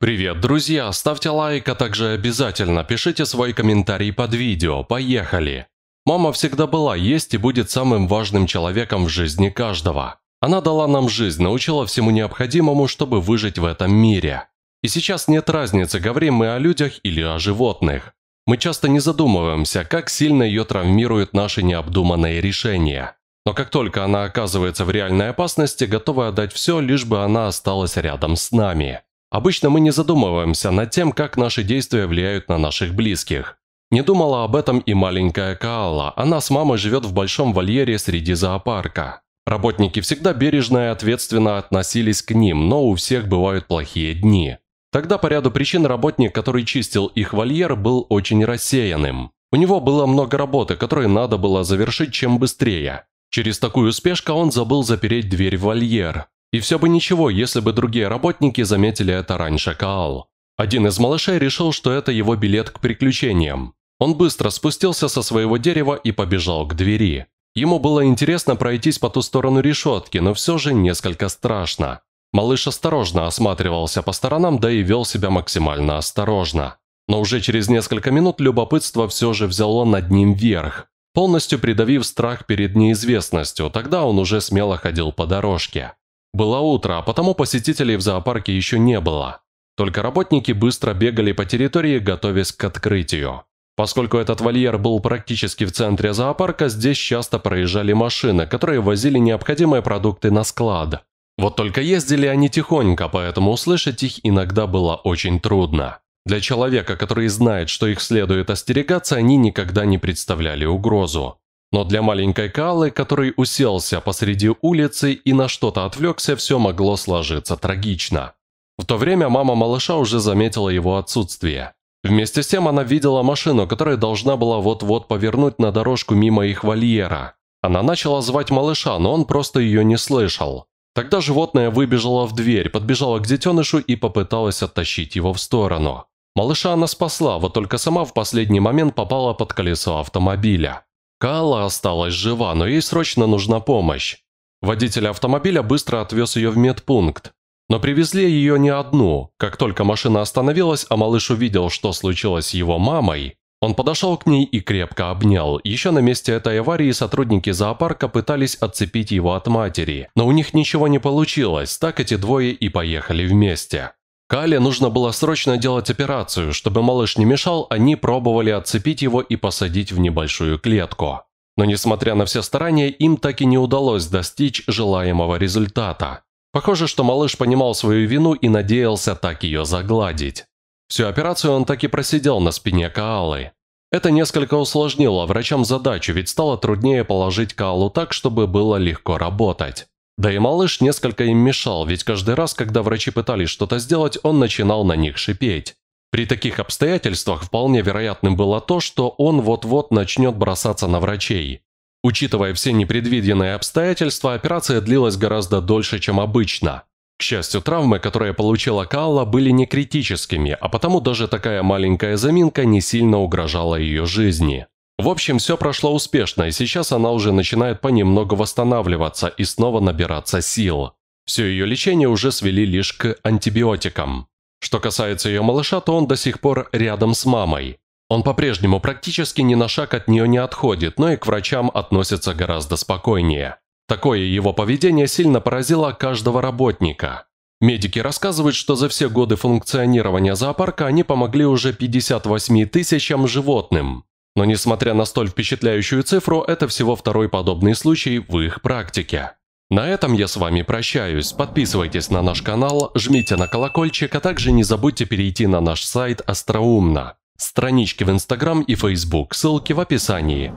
Привет, друзья! Ставьте лайк, а также обязательно пишите свой комментарий под видео. Поехали! Мама всегда была, есть и будет самым важным человеком в жизни каждого. Она дала нам жизнь, научила всему необходимому, чтобы выжить в этом мире. И сейчас нет разницы, говорим мы о людях или о животных. Мы часто не задумываемся, как сильно ее травмируют наши необдуманные решения. Но как только она оказывается в реальной опасности, готова отдать все, лишь бы она осталась рядом с нами. Обычно мы не задумываемся над тем, как наши действия влияют на наших близких. Не думала об этом и маленькая Каала. Она с мамой живет в большом вольере среди зоопарка. Работники всегда бережно и ответственно относились к ним, но у всех бывают плохие дни. Тогда по ряду причин работник, который чистил их вольер, был очень рассеянным. У него было много работы, которую надо было завершить чем быстрее. Через такую спешку он забыл запереть дверь в вольер. И все бы ничего, если бы другие работники заметили это раньше Каал. Один из малышей решил, что это его билет к приключениям. Он быстро спустился со своего дерева и побежал к двери. Ему было интересно пройтись по ту сторону решетки, но все же несколько страшно. Малыш осторожно осматривался по сторонам, да и вел себя максимально осторожно. Но уже через несколько минут любопытство все же взяло над ним верх, полностью придавив страх перед неизвестностью, тогда он уже смело ходил по дорожке. Было утро, а потому посетителей в зоопарке еще не было. Только работники быстро бегали по территории, готовясь к открытию. Поскольку этот вольер был практически в центре зоопарка, здесь часто проезжали машины, которые возили необходимые продукты на склад. Вот только ездили они тихонько, поэтому услышать их иногда было очень трудно. Для человека, который знает, что их следует остерегаться, они никогда не представляли угрозу. Но для маленькой Калы, который уселся посреди улицы и на что-то отвлекся, все могло сложиться трагично. В то время мама малыша уже заметила его отсутствие. Вместе с тем она видела машину, которая должна была вот-вот повернуть на дорожку мимо их вольера. Она начала звать малыша, но он просто ее не слышал. Тогда животное выбежало в дверь, подбежало к детенышу и попыталось оттащить его в сторону. Малыша она спасла, вот только сама в последний момент попала под колесо автомобиля. Кала осталась жива, но ей срочно нужна помощь. Водитель автомобиля быстро отвез ее в медпункт. Но привезли ее не одну. Как только машина остановилась, а малыш увидел, что случилось с его мамой, он подошел к ней и крепко обнял. Еще на месте этой аварии сотрудники зоопарка пытались отцепить его от матери, но у них ничего не получилось, так эти двое и поехали вместе. Кале нужно было срочно делать операцию, чтобы малыш не мешал, они пробовали отцепить его и посадить в небольшую клетку. Но несмотря на все старания, им так и не удалось достичь желаемого результата. Похоже, что малыш понимал свою вину и надеялся так ее загладить. Всю операцию он так и просидел на спине Каалы. Это несколько усложнило врачам задачу, ведь стало труднее положить Каалу так, чтобы было легко работать. Да и малыш несколько им мешал, ведь каждый раз, когда врачи пытались что-то сделать, он начинал на них шипеть. При таких обстоятельствах вполне вероятным было то, что он вот-вот начнет бросаться на врачей. Учитывая все непредвиденные обстоятельства, операция длилась гораздо дольше, чем обычно. К счастью, травмы, которые получила Каала, были не критическими, а потому даже такая маленькая заминка не сильно угрожала ее жизни. В общем, все прошло успешно, и сейчас она уже начинает понемногу восстанавливаться и снова набираться сил. Все ее лечение уже свели лишь к антибиотикам. Что касается ее малыша, то он до сих пор рядом с мамой. Он по-прежнему практически ни на шаг от нее не отходит, но и к врачам относится гораздо спокойнее. Такое его поведение сильно поразило каждого работника. Медики рассказывают, что за все годы функционирования зоопарка они помогли уже 58 тысячам животным, но несмотря на столь впечатляющую цифру, это всего второй подобный случай в их практике. На этом я с вами прощаюсь. Подписывайтесь на наш канал, жмите на колокольчик, а также не забудьте перейти на наш сайт Остроумно. Странички в Инстаграм и Фейсбук, ссылки в описании.